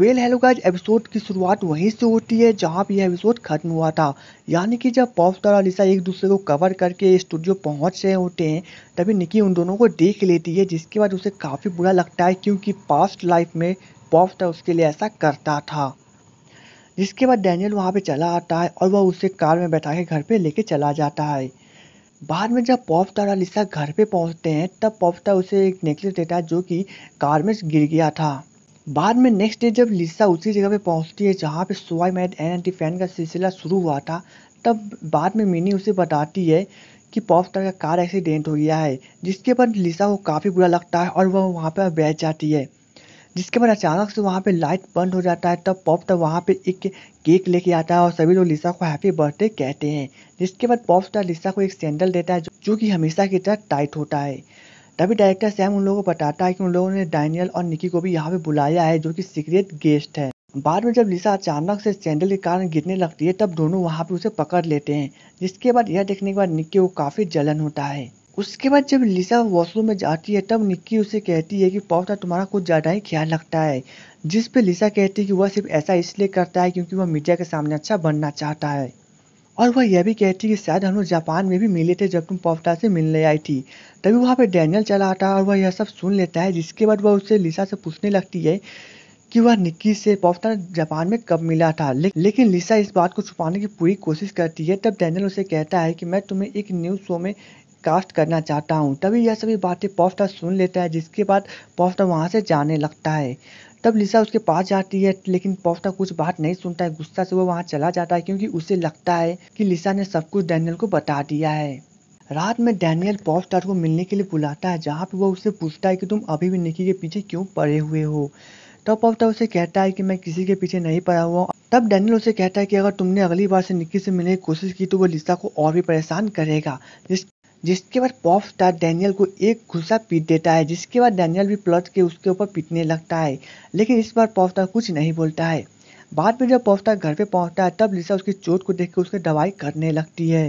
well hello guys episode की शुरुआत वहीं से होती है जहां पर यह एपिसोड खत्म हुआ था यानी कि जब स्टार और लिसा एक दूसरे को कवर करके स्टूडियो पहुंच रहे होते हैं तभी निकी उन दोनों को देख लेती है जिसके बाद उसे काफ़ी बुरा लगता है क्योंकि पास्ट लाइफ में स्टार उसके लिए ऐसा करता था जिसके बाद डैनियल वहाँ पर चला आता है और वह उसे कार में बैठा के घर पर लेके चला जाता है बाद में जब स्टार और लिसा घर पर पहुँचते हैं तब स्टार उसे एक नेकलेस देता है जो कि कार में गिर गया था बाद में नेक्स्ट डे जब लिसा उसी जगह पे पहुंचती है जहाँ पे सोआई मैट एन एंटी फैन का सिलसिला शुरू हुआ था तब बाद में मिनी उसे बताती है कि पॉप स्टार का कार एक्सीडेंट हो गया है जिसके बाद लिसा को काफ़ी बुरा लगता है और वह वहाँ पर बैठ जाती है जिसके बाद अचानक से वहाँ पे लाइट बंद हो जाता है तब पॉप स्टार वहाँ पे एक केक लेके आता है और सभी लोग लिसा को हैप्पी बर्थडे कहते हैं जिसके बाद पॉप स्टार लिसा को एक सैंडल देता है जो कि हमेशा की तरह टाइट होता है तभी डायरेक्टर सैम उन लोगों को बताता है कि उन लोगों ने डैनियल और निकी को भी यहाँ पे बुलाया है जो कि सीक्रेट गेस्ट है बाद में जब लिसा अचानक से सैंडल के कारण गिरने लगती है तब दोनों वहाँ पे उसे पकड़ लेते हैं जिसके बाद यह देखने के बाद निक्की को काफ़ी जलन होता है उसके बाद जब लिसा वॉशरूम में जाती है तब निक्की उसे कहती है कि पौधा तुम्हारा कुछ ज़्यादा ही ख्याल रखता है जिस पे लिसा कहती है कि वह सिर्फ ऐसा इसलिए करता है क्योंकि वह मीडिया के सामने अच्छा बनना चाहता है और वह यह भी कहती कि शायद हम लोग जापान में भी मिले थे जब तुम पोफ्टा से मिलने आई थी तभी वहाँ पर डैनियल चला आता है और वह यह सब सुन लेता है जिसके बाद वह उससे लिसा से पूछने लगती है कि वह निक्की से पोफ्टा जापान में कब मिला था ले, लेकिन लिसा इस बात को छुपाने की पूरी कोशिश करती है तब डैनियल उसे कहता है कि मैं तुम्हें एक न्यूज़ शो में कास्ट करना चाहता हूँ तभी यह सभी बातें पोफ्टा सुन लेता है जिसके बाद पोफ्टा वहाँ से जाने लगता है तब लिसा उसके पास जाती है लेकिन पॉस्टा कुछ बात नहीं सुनता है गुस्सा से वो वहाँ चला जाता है क्योंकि उसे लगता है कि लिसा ने सब कुछ डैनियल को बता दिया है रात में डैनियल पॉपस्टार को मिलने के लिए बुलाता है जहाँ पे वो उसे पूछता है कि तुम अभी भी निकी के पीछे क्यों पड़े हुए हो तब पॉपस्टार उसे कहता है कि मैं किसी के पीछे नहीं पड़ा हुआ तब डैनियल उसे कहता है कि अगर तुमने अगली बार से निक्की से मिलने की कोशिश की तो वो लिसा को और भी परेशान करेगा जिस जिसके बाद पॉप स्टार डैनियल को एक घुसा पीट देता है जिसके बाद डैनियल भी प्लट के उसके ऊपर पीटने लगता है लेकिन इस बार पॉप स्टार कुछ नहीं बोलता है बाद में जब पॉप स्टार घर पे पहुंचता है तब लिसा उसकी चोट को देख के उसकी दवाई करने लगती है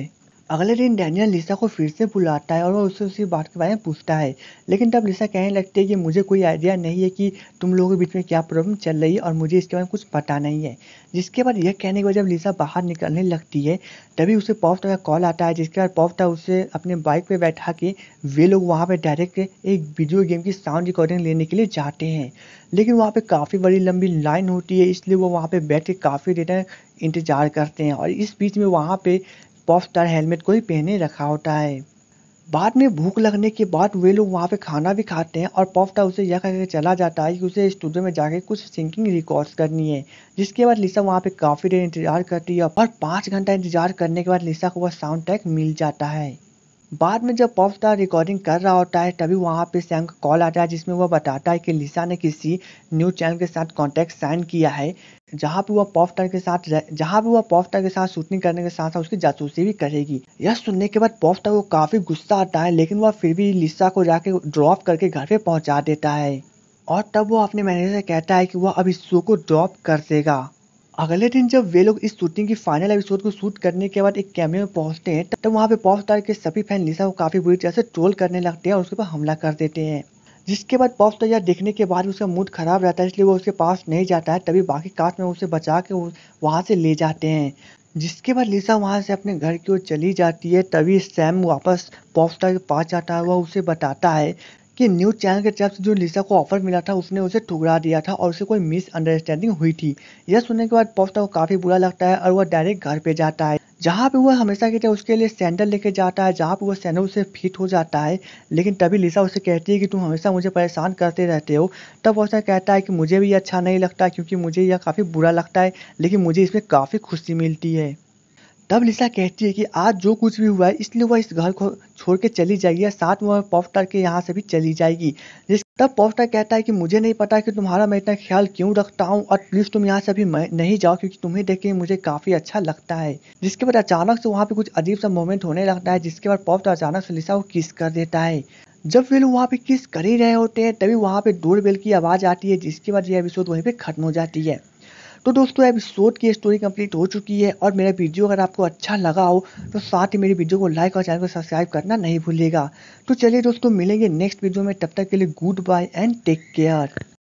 अगले दिन डैनियल लिसा को फिर से बुलाता है और वो उससे उसी बात के बारे में पूछता है लेकिन तब लिसा कहने लगती है कि मुझे कोई आइडिया नहीं है कि तुम लोगों के बीच में क्या प्रॉब्लम चल रही है और मुझे इसके बारे में कुछ पता नहीं है जिसके बाद यह कहने के बाद जब लिसा बाहर निकलने लगती है तभी उसे पॉफ्ता का कॉल आता है जिसके बाद पॉफ्ता उसे अपने बाइक पर बैठा के वे लोग वहाँ पर डायरेक्ट एक वीडियो गेम की साउंड रिकॉर्डिंग लेने के लिए जाते हैं लेकिन वहाँ पर काफ़ी बड़ी लंबी लाइन होती है इसलिए वो वहाँ पर बैठ के काफ़ी देर इंतज़ार करते हैं और इस बीच में वहाँ पे पॉप स्टार हेलमेट को ही पहने रखा होता है बाद में भूख लगने के बाद वे लोग वहाँ पे खाना भी खाते हैं और पॉप स्टार उसे यह कहकर चला जाता है कि उसे स्टूडियो में जाके कुछ सिंकिंग रिकॉर्ड्स करनी है जिसके बाद लिसा वहाँ पे काफ़ी देर इंतजार करती है और पाँच घंटा इंतजार करने के बाद लिसा को वह साउंड ट्रैक मिल जाता है बाद में जब पॉप स्टार रिकॉर्डिंग कर रहा होता है तभी वहाँ पे सैम का कॉल आता है जिसमें वह बताता है कि लिसा ने किसी न्यूज़ चैनल के साथ कॉन्टैक्ट साइन किया है जहाँ पे वह पॉप स्टार के साथ जहाँ पे वह पॉप स्टार के साथ शूटिंग करने के साथ साथ उसकी जासूसी भी करेगी यह सुनने के बाद पॉप स्टार को काफ़ी गुस्सा आता है लेकिन वह फिर भी लिसा को जाके ड्रॉप करके घर पे पहुँचा देता है और तब वो अपने मैनेजर से कहता है कि वह अब इस शो को ड्रॉप कर देगा अगले दिन जब वे लोग इस शूटिंग की फाइनल एपिसोड को शूट करने के बाद एक कैमरे में पहुंचते हैं तब वहां पे पॉप स्टार के सभी फैन निशा को काफी बुरी तरह से ट्रोल करने लगते हैं और उसके ऊपर हमला कर देते हैं जिसके बाद पॉप स्टार यार देखने के बाद उसका मूड खराब रहता है इसलिए वो उसके पास नहीं जाता है तभी बाकी कास्ट में उसे बचा के वहाँ से ले जाते हैं जिसके बाद लिसा वहाँ से अपने घर की ओर चली जाती है तभी सैम वापस पॉप स्टार के पास जाता है वह उसे बताता है कि न्यूज़ चैनल के तरफ से जो लिसा को ऑफर मिला था उसने उसे ठुकरा दिया था और उसे कोई मिसअंडरस्टैंडिंग हुई थी यह सुनने के बाद पॉस्टा को काफ़ी बुरा लगता है और वह डायरेक्ट घर पे जाता है जहाँ पे वह हमेशा की तरह उसके लिए सैंडल लेके जाता है जहाँ पे वह सैंडल उसे फिट हो जाता है लेकिन तभी लिसा उसे कहती है कि तुम हमेशा मुझे परेशान करते रहते हो तब उसने कहता है कि मुझे भी अच्छा नहीं लगता क्योंकि मुझे यह काफ़ी बुरा लगता है लेकिन मुझे इसमें काफ़ी खुशी मिलती है तब लिसा कहती है कि आज जो कुछ भी हुआ है इसलिए वह इस घर को छोड़ के चली जाएगी साथ में पॉप स्टार के यहाँ से भी चली जाएगी जिस तब स्टार कहता है कि मुझे नहीं पता कि तुम्हारा मैं इतना ख्याल क्यों रखता हूँ और प्लीज़ तुम यहाँ से भी नहीं जाओ क्योंकि तुम्हें देख के मुझे काफ़ी अच्छा लगता है जिसके बाद अचानक से वहाँ पे कुछ अजीब सा मोमेंट होने लगता है जिसके बाद स्टार अचानक से लिसा को किस कर देता है जब वे लोग वहाँ पे किस कर ही रहे होते हैं तभी वहाँ पे डोर बेल की आवाज़ आती है जिसके बाद यह एपिसोड वहीं पे खत्म हो जाती है तो दोस्तों एपिसोड की स्टोरी कंप्लीट हो चुकी है और मेरा वीडियो अगर आपको अच्छा लगा हो तो साथ ही मेरी वीडियो को लाइक और चैनल को सब्सक्राइब करना नहीं भूलिएगा तो चलिए दोस्तों मिलेंगे नेक्स्ट वीडियो में तब तक के लिए goodbye and take care